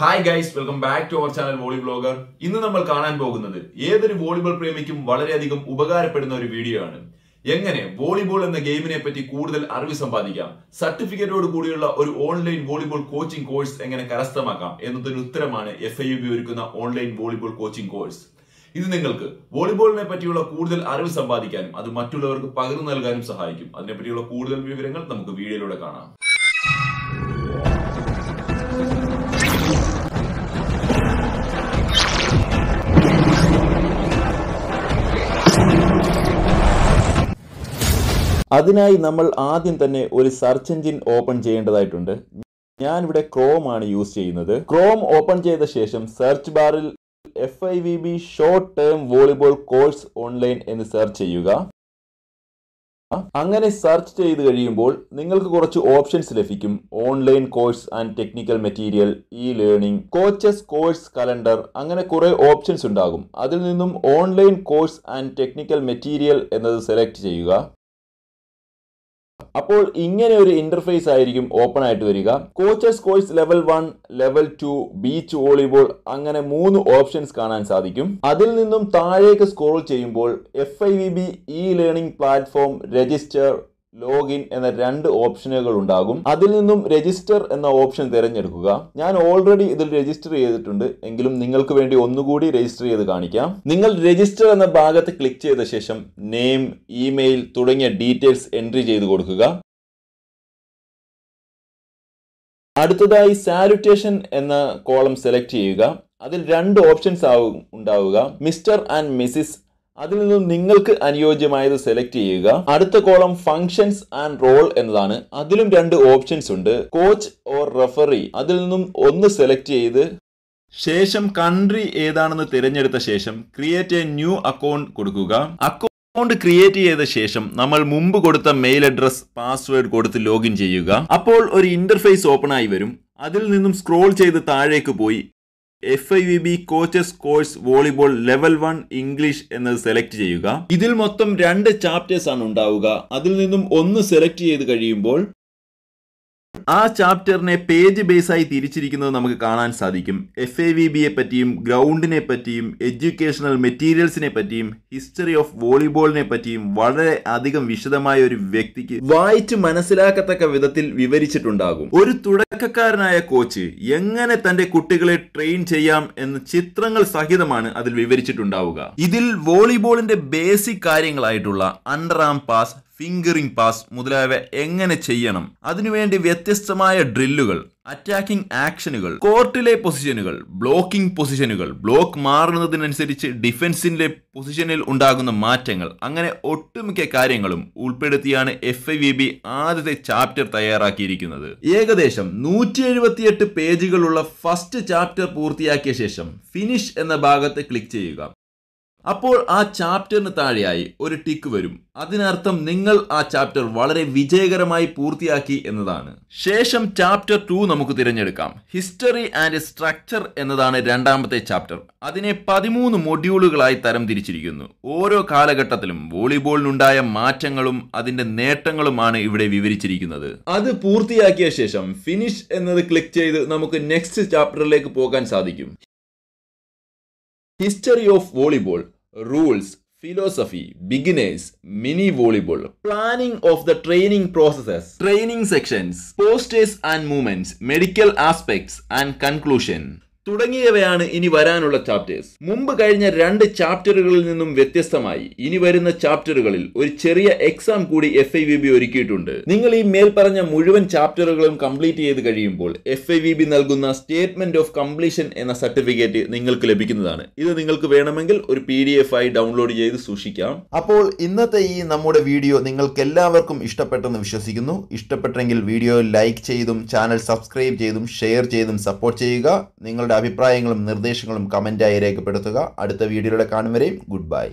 Hi guys welcome back to our channel volley blogger ഇന്ന് നമ്മൾ കാണാൻ പോകുന്നത് ഏതൊരു വോളിബോൾ പ്രേമിക്കും വളരെയധികം ഉപകാരപ്പെടുന്ന ഒരു വീഡിയോ ആണ് എങ്ങനെ വോളിബോൾ എന്ന ഗെയിമിനെ പറ്റി കൂടുതൽ അറിവ് സമ്പാദിക്കാം സർട്ടിഫിക്കറ്റോട് കൂടിയുള്ള ഒരു ഓൺലൈൻ വോളിബോൾ കോച്ചിംഗ് കോഴ്സ് എങ്ങനെ കരസ്ഥമാക്കാം എന്നതിന് ഉത്തരമാണ് എഫ് ഐ യു ഒരുക്കുന്ന ഓൺലൈൻ വോളിബോൾ കോച്ചിംഗ് കോഴ്സ് ഇത് നിങ്ങൾക്ക് വോളിബോളിനെ പറ്റിയുള്ള കൂടുതൽ അറിവ് സമ്പാദിക്കാനും അത് മറ്റുള്ളവർക്ക് പകർന്നു നൽകാനും സഹായിക്കും അതിനെപ്പറ്റിയുള്ള കൂടുതൽ വിവരങ്ങൾ നമുക്ക് വീഡിയോയിലൂടെ കാണാം അതിനായി നമ്മൾ ആദ്യം തന്നെ ഒരു സെർച്ച് എഞ്ചിൻ ഓപ്പൺ ചെയ്യേണ്ടതായിട്ടുണ്ട് ഞാൻ ഇവിടെ ക്രോം ആണ് യൂസ് ചെയ്യുന്നത് ക്രോം ഓപ്പൺ ചെയ്ത ശേഷം സെർച്ച് ബാറിൽ F I V B short term volleyball course online എന്ന് സെർച്ച് ചെയ്യുക അങ്ങനെ സെർച്ച് ചെയ്ത് കഴിയുമ്പോൾ നിങ്ങൾക്ക് കുറച്ച് ഓപ്ഷൻസ് ലഭിക്കും online course and technical material e learning coaches course calendar അങ്ങനെ കുറേ ഓപ്ഷൻസ് ഉണ്ടാകും അതിൽ നിന്നും online course and technical material എന്നത് സെലക്ട് ചെയ്യുക അപ്പോൾ ഇങ്ങനെ ഒരു ഇന്റർഫേസ് ആയിരിക്കും ഓപ്പൺ ആയിട്ട് വരിക coaches course level one level two beach volleyball അങ്ങനെ മൂന്ന് ഓപ്ഷൻസ് കാണാൻ സാധിക്കും അതിൽ നിന്നും താഴേക്ക് സ്ക്രോൾ ചെയ്യുമ്പോൾ F I V B e learning platform register login എന്ന രണ്ട് ഓപ്ഷനുകൾ ഉണ്ടാകും അതിൽ നിന്നും രജിസ്റ്റർ എന്ന ഓപ്ഷൻ തിരഞ്ഞെടുക്കുക ഞാൻ ഓൾറെഡി ഇതിൽ രജിസ്റ്റർ ചെയ്തിട്ടുണ്ട് എങ്കിലും നിങ്ങൾക്ക് വേണ്ടി ഒന്നുകൂടി രജിസ്റ്റർ ചെയ്ത് കാണിക്കാം നിങ്ങൾ രജിസ്റ്റർ എന്ന ഭാഗത്ത് ക്ലിക്ക് ചെയ്ത ശേഷം നെയിം ഇമെയിൽ തുടങ്ങിയ ഡീറ്റെയിൽസ് എൻട്രി ചെയ്ത് കൊടുക്കുക അടുത്തതായി സാലുറ്റേഷൻ എന്ന കോളം സെലക്ട് ചെയ്യുക അതിൽ രണ്ട് ഓപ്ഷൻസ് ആവും ഉണ്ടാവുക മിസ്റ്റർ ആൻഡ് മിസ്സിസ് അതിൽ നിന്നും നിങ്ങൾക്ക് അനുയോജ്യമായത് സെലക്ട് ചെയ്യുക അടുത്ത കോളം ഫങ്ഷൻസ് ആൻഡ് റോൾ എന്നതാണ് അതിലും രണ്ട് ഓപ്ഷൻസ് ഉണ്ട് കോച്ച് ഓർ റെഫറി അതിൽ നിന്നും ഒന്ന് സെലക്ട് ചെയ്ത് ശേഷം കൺട്രി ഏതാണെന്ന് തിരഞ്ഞെടുത്ത ശേഷം ക്രിയേറ്റ് എ ന്യൂ അക്കൗണ്ട് കൊടുക്കുക അക്കൗണ്ട് ക്രിയേറ്റ് ചെയ്ത ശേഷം നമ്മൾ മുമ്പ് കൊടുത്ത മെയിൽ അഡ്രസ് പാസ്വേഡ് കൊടുത്ത് ലോഗിൻ ചെയ്യുക അപ്പോൾ ഒരു ഇന്റർഫേസ് ഓപ്പൺ ആയി വരും അതിൽ നിന്നും സ്ക്രോൾ ചെയ്ത് താഴേക്ക് പോയി F I V B coaches course volleyball level one English എന്നത് സെലക്ട് ചെയ്യുക ഇതിൽ മൊത്തം രണ്ട് ചാപ്റ്റേഴ്സ് ആണ് ഉണ്ടാവുക അതിൽ നിന്നും ഒന്ന് സെലക്ട് ചെയ്ത് കഴിയുമ്പോൾ ആ ചാപ്റ്ററിനെ പേജ് ബേസായി തിരിച്ചിരിക്കുന്നത് നമുക്ക് കാണാൻ സാധിക്കും എഫ് എ വി ബിയെ പറ്റിയും ഗ്രൗണ്ടിനെ പറ്റിയും എഡ്യൂക്കേഷണൽ മെറ്റീരിയൽസിനെ പറ്റിയും ഹിസ്റ്ററി ഓഫ് വോളിബോളിനെ പറ്റിയും വളരെ അധികം വിശദമായ ഒരു വ്യക്തിക്ക് വായിച്ചു മനസ്സിലാക്കത്തക്ക വിധത്തിൽ വിവരിച്ചിട്ടുണ്ടാകും ഒരു തുടക്കക്കാരനായ കോച്ച് എങ്ങനെ തന്റെ കുട്ടികളെ ട്രെയിൻ ചെയ്യാം എന്ന് ചിത്രങ്ങൾ സഹിതമാണ് അതിൽ വിവരിച്ചിട്ടുണ്ടാവുക ഇതിൽ വോളിബോളിന്റെ ബേസിക് കാര്യങ്ങളായിട്ടുള്ള under arm pass fingering pass മുതലായവ എങ്ങനെ ചെയ്യണം അതിനുവേണ്ടി വ്യത്യസ്തമായ ഡ്രില്ലുകൾ അറ്റാക്കിംഗ് ആക്ഷനുകൾ കോർട്ടിലെ പൊസിഷനുകൾ ബ്ലോക്കിംഗ് പൊസിഷനുകൾ ബ്ലോക്ക് മാറുന്നതിനനുസരിച്ച് ഡിഫൻസിന്റെ പൊസിഷനിൽ ഉണ്ടാകുന്ന മാറ്റങ്ങൾ അങ്ങനെ ഒട്ടുമിക്ക കാര്യങ്ങളും ഉൾപ്പെടുത്തിയാണ് എഫ് ഐ വി ബി ആദ്യത്തെ ചാപ്റ്റർ തയ്യാറാക്കിയിരിക്കുന്നത് ഏകദേശം നൂറ്റി എഴുപത്തിയെട്ട് പേജുകളുള്ള ഫസ്റ്റ് ചാപ്റ്റർ പൂർത്തിയാക്കിയ ശേഷം ഫിനിഷ് എന്ന ഭാഗത്ത് ക്ലിക്ക് ചെയ്യുക അപ്പോൾ ആ ചാപ്റ്ററിന് താഴെയായി ഒരു ടിക്ക് വരും അതിനർത്ഥം നിങ്ങൾ ആ ചാപ്റ്റർ വളരെ വിജയകരമായി പൂർത്തിയാക്കി എന്നതാണ് ശേഷം ചാപ്റ്റർ ടു നമുക്ക് തിരഞ്ഞെടുക്കാം ഹിസ്റ്ററി ആൻഡ് സ്ട്രക്ചർ എന്നതാണ് രണ്ടാമത്തെ ചാപ്റ്റർ അതിനെ പതിമൂന്ന് മൊഡ്യൂളുകളായി തരം തിരിച്ചിരിക്കുന്നു ഓരോ കാലഘട്ടത്തിലും വോളിബോളിനുണ്ടായ മാറ്റങ്ങളും അതിന്റെ നേട്ടങ്ങളുമാണ് ഇവിടെ വിവരിച്ചിരിക്കുന്നത് അത് പൂർത്തിയാക്കിയ ശേഷം ഫിനിഷ് എന്നത് ക്ലിക്ക് ചെയ്ത് നമുക്ക് നെക്സ്റ്റ് ചാപ്റ്ററിലേക്ക് പോകാൻ സാധിക്കും History of Volleyball, Rules, Philosophy, Beginners, Mini Volleyball, Planning of the Training Processes, Training Sections, Posters and Movements, Medical Aspects and Conclusion. തുടങ്ങിയവയാണ് ഇനി വരാനുള്ള ചാപ്റ്റേഴ്സ് മുമ്പ് കഴിഞ്ഞ രണ്ട് ചാപ്റ്ററുകളിൽ നിന്നും വ്യത്യസ്തമായി ഇനി വരുന്ന ചാപ്റ്ററുകളിൽ ഒരു ചെറിയ എക്സാം കൂടി എഫ് ഐ വി ബി ഒരുക്കിയിട്ടുണ്ട് നിങ്ങൾ ഈ മേൽപ്പറഞ്ഞ മുഴുവൻ ചാപ്റ്ററുകളും കംപ്ലീറ്റ് ചെയ്ത് കഴിയുമ്പോൾ എഫ് ഐ വി ബി നൽകുന്ന സ്റ്റേറ്റ്മെന്റ് ഓഫ് കംപ്ലീഷൻ എന്ന സർട്ടിഫിക്കറ്റ് നിങ്ങൾക്ക് ലഭിക്കുന്നതാണ് ഇത് നിങ്ങൾക്ക് വേണമെങ്കിൽ ഒരു പി ഡി എഫ് ആയി ഡൗൺലോഡ് ചെയ്ത് സൂക്ഷിക്കാം അപ്പോൾ ഇന്നത്തെ ഈ നമ്മുടെ വീഡിയോ നിങ്ങൾക്ക് എല്ലാവർക്കും ഇഷ്ടപ്പെട്ടെന്ന് വിശ്വസിക്കുന്നു ഇഷ്ടപ്പെട്ടെങ്കിൽ വീഡിയോ ലൈക്ക് ചെയ്തും ചാനൽ സബ്സ്ക്രൈബ് ചെയ്തും ഷെയർ ചെയ്തും സപ്പോർട്ട് ചെയ്യുക നിങ്ങളുടെ അഭിപ്രായങ്ങളും നിർദ്ദേശങ്ങളും കമൻറ്റായി രേഖപ്പെടുത്തുക അടുത്ത വീഡിയോയിലൂടെ കാണും വരെയും ഗുഡ് ബൈ